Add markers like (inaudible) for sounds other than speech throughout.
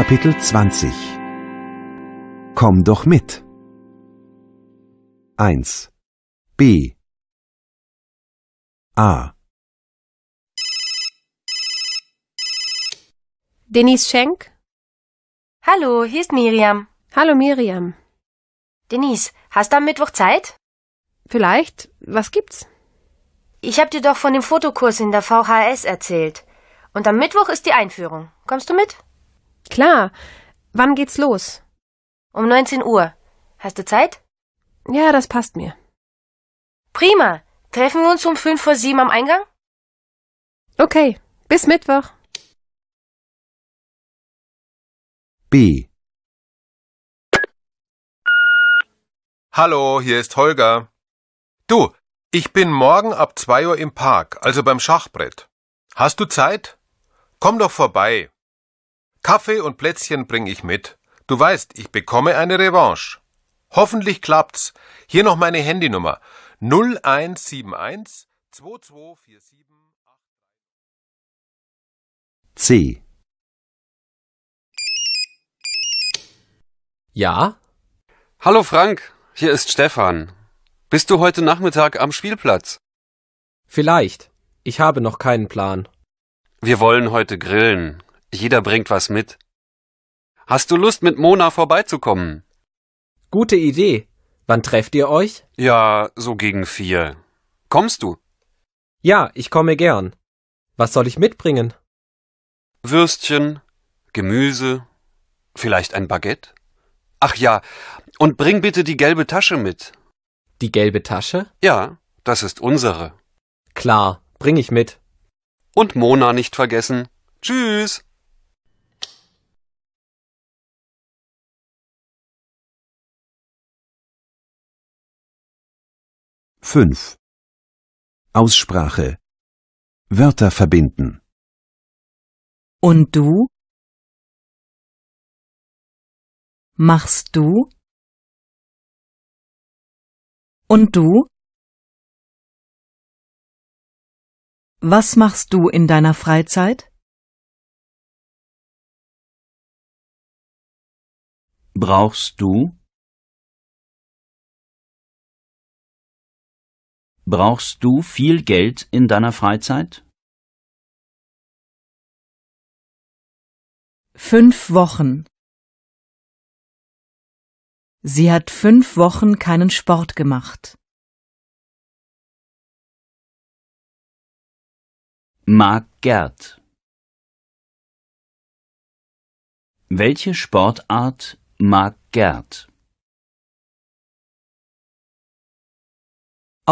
Kapitel 20 Komm doch mit. 1. B. A. Denise Schenk? Hallo, hier ist Miriam. Hallo Miriam. Denise, hast du am Mittwoch Zeit? Vielleicht. Was gibt's? Ich hab dir doch von dem Fotokurs in der VHS erzählt. Und am Mittwoch ist die Einführung. Kommst du mit? Klar. Wann geht's los? Um 19 Uhr. Hast du Zeit? Ja, das passt mir. Prima. Treffen wir uns um 5 vor 7 am Eingang? Okay. Bis Mittwoch. B. Hallo, hier ist Holger. Du, ich bin morgen ab 2 Uhr im Park, also beim Schachbrett. Hast du Zeit? Komm doch vorbei. Kaffee und Plätzchen bring ich mit. Du weißt, ich bekomme eine Revanche. Hoffentlich klappt's. Hier noch meine Handynummer 0171 2247 C. Ja? Hallo Frank, hier ist Stefan. Bist du heute Nachmittag am Spielplatz? Vielleicht. Ich habe noch keinen Plan. Wir wollen heute grillen. Jeder bringt was mit. Hast du Lust, mit Mona vorbeizukommen? Gute Idee. Wann trefft ihr euch? Ja, so gegen vier. Kommst du? Ja, ich komme gern. Was soll ich mitbringen? Würstchen, Gemüse, vielleicht ein Baguette? Ach ja, und bring bitte die gelbe Tasche mit. Die gelbe Tasche? Ja, das ist unsere. Klar, bring ich mit. Und Mona nicht vergessen. Tschüss. 5. Aussprache. Wörter verbinden. Und du? Machst du? Und du? Was machst du in deiner Freizeit? Brauchst du? Brauchst du viel Geld in deiner Freizeit? Fünf Wochen. Sie hat fünf Wochen keinen Sport gemacht. Mag Gerd. Welche Sportart mag Gerd?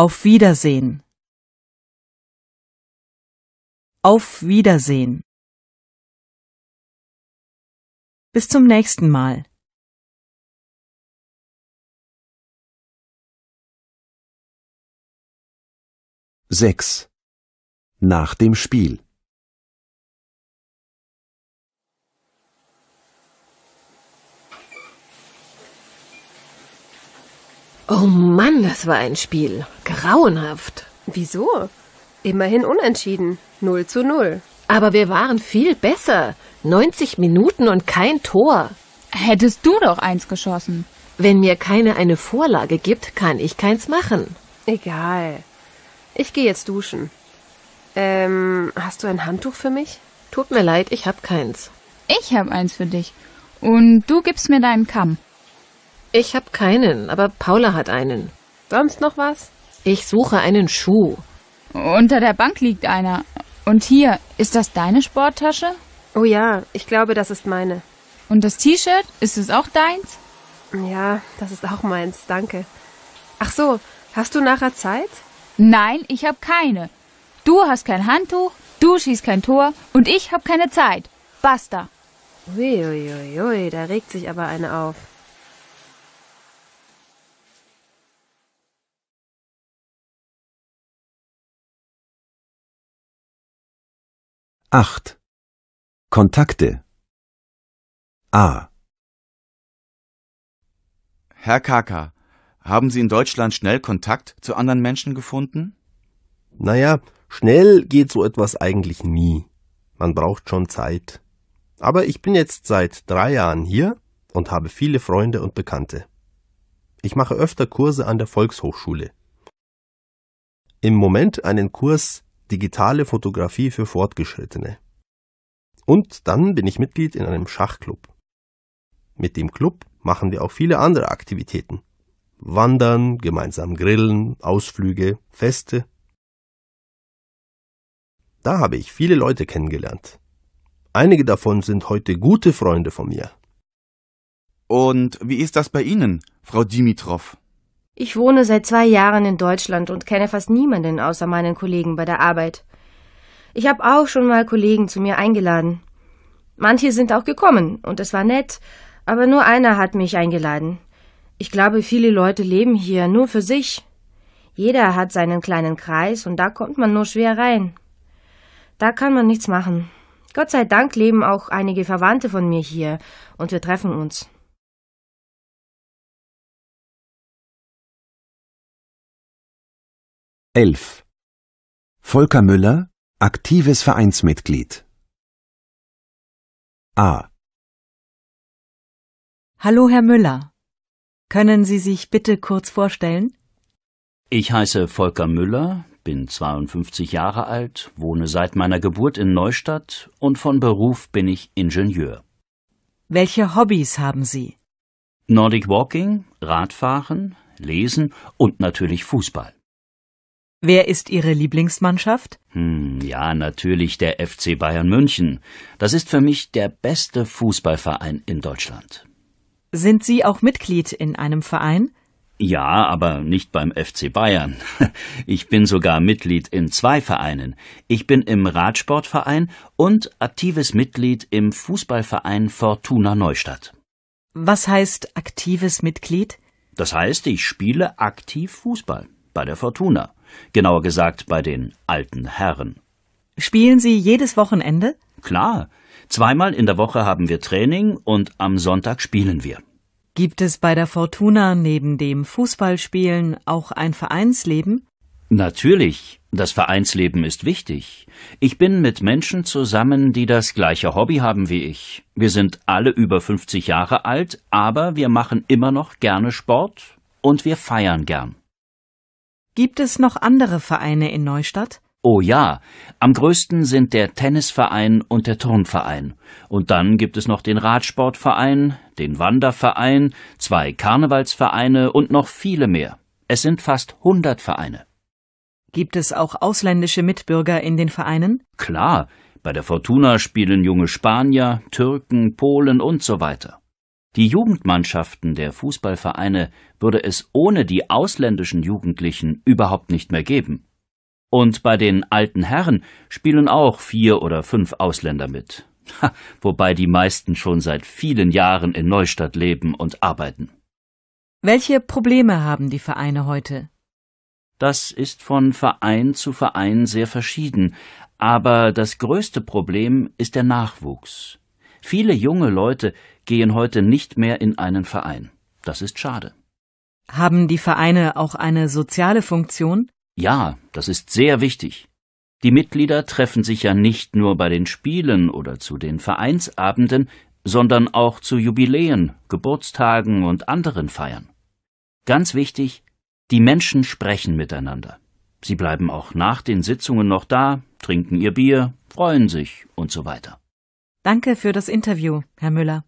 Auf Wiedersehen. Auf Wiedersehen. Bis zum nächsten Mal. Sechs. Nach dem Spiel. Oh Mann, das war ein Spiel. Grauenhaft. Wieso? Immerhin unentschieden. 0 zu 0. Aber wir waren viel besser. 90 Minuten und kein Tor. Hättest du doch eins geschossen. Wenn mir keine eine Vorlage gibt, kann ich keins machen. Egal. Ich gehe jetzt duschen. Ähm, hast du ein Handtuch für mich? Tut mir leid, ich hab keins. Ich hab eins für dich. Und du gibst mir deinen Kamm. Ich habe keinen, aber Paula hat einen. Sonst noch was? Ich suche einen Schuh. Unter der Bank liegt einer. Und hier, ist das deine Sporttasche? Oh ja, ich glaube, das ist meine. Und das T-Shirt, ist es auch deins? Ja, das ist auch meins, danke. Ach so, hast du nachher Zeit? Nein, ich habe keine. Du hast kein Handtuch, du schießt kein Tor und ich habe keine Zeit. Basta. Uiuiui, ui, ui, da regt sich aber eine auf. 8. Kontakte A. Herr Kaka, haben Sie in Deutschland schnell Kontakt zu anderen Menschen gefunden? Naja, schnell geht so etwas eigentlich nie. Man braucht schon Zeit. Aber ich bin jetzt seit drei Jahren hier und habe viele Freunde und Bekannte. Ich mache öfter Kurse an der Volkshochschule. Im Moment einen Kurs Digitale Fotografie für Fortgeschrittene. Und dann bin ich Mitglied in einem Schachclub. Mit dem Club machen wir auch viele andere Aktivitäten. Wandern, gemeinsam grillen, Ausflüge, Feste. Da habe ich viele Leute kennengelernt. Einige davon sind heute gute Freunde von mir. Und wie ist das bei Ihnen, Frau Dimitrov? Ich wohne seit zwei Jahren in Deutschland und kenne fast niemanden außer meinen Kollegen bei der Arbeit. Ich habe auch schon mal Kollegen zu mir eingeladen. Manche sind auch gekommen, und es war nett, aber nur einer hat mich eingeladen. Ich glaube, viele Leute leben hier nur für sich. Jeder hat seinen kleinen Kreis, und da kommt man nur schwer rein. Da kann man nichts machen. Gott sei Dank leben auch einige Verwandte von mir hier, und wir treffen uns. 11. Volker Müller, aktives Vereinsmitglied. A. Hallo, Herr Müller. Können Sie sich bitte kurz vorstellen? Ich heiße Volker Müller, bin 52 Jahre alt, wohne seit meiner Geburt in Neustadt und von Beruf bin ich Ingenieur. Welche Hobbys haben Sie? Nordic Walking, Radfahren, Lesen und natürlich Fußball. Wer ist Ihre Lieblingsmannschaft? Hm, ja, natürlich der FC Bayern München. Das ist für mich der beste Fußballverein in Deutschland. Sind Sie auch Mitglied in einem Verein? Ja, aber nicht beim FC Bayern. (laughs) Ich bin sogar Mitglied in zwei Vereinen. Ich bin im Radsportverein und aktives Mitglied im Fußballverein Fortuna Neustadt. Was heißt aktives Mitglied? Das heißt, ich spiele aktiv Fußball bei der Fortuna. Genauer gesagt bei den alten Herren. Spielen Sie jedes Wochenende? Klar. Zweimal in der Woche haben wir Training und am Sonntag spielen wir. Gibt es bei der Fortuna neben dem Fußballspielen auch ein Vereinsleben? Natürlich, das Vereinsleben ist wichtig. Ich bin mit Menschen zusammen, die das gleiche Hobby haben wie ich. Wir sind alle über 50 Jahre alt, aber wir machen immer noch gerne Sport und wir feiern gern. Gibt es noch andere Vereine in Neustadt? Oh ja, am größten sind der Tennisverein und der Turnverein. Und dann gibt es noch den Radsportverein, den Wanderverein, zwei Karnevalsvereine und noch viele mehr. Es sind fast 100 Vereine. Gibt es auch ausländische Mitbürger in den Vereinen? Klar, bei der Fortuna spielen junge Spanier, Türken, Polen und so weiter. Die Jugendmannschaften der Fußballvereine würde es ohne die ausländischen Jugendlichen überhaupt nicht mehr geben. Und bei den alten Herren spielen auch vier oder fünf Ausländer mit, wobei die meisten schon seit vielen Jahren in Neustadt leben und arbeiten. Welche Probleme haben die Vereine heute? Das ist von Verein zu Verein sehr verschieden, aber das größte Problem ist der Nachwuchs. Viele junge Leute gehen heute nicht mehr in einen Verein. Das ist schade. Haben die Vereine auch eine soziale Funktion? Ja, das ist sehr wichtig. Die Mitglieder treffen sich ja nicht nur bei den Spielen oder zu den Vereinsabenden, sondern auch zu Jubiläen, Geburtstagen und anderen Feiern. Ganz wichtig, die Menschen sprechen miteinander. Sie bleiben auch nach den Sitzungen noch da, trinken ihr Bier, freuen sich und so weiter. Danke für das Interview, Herr Müller.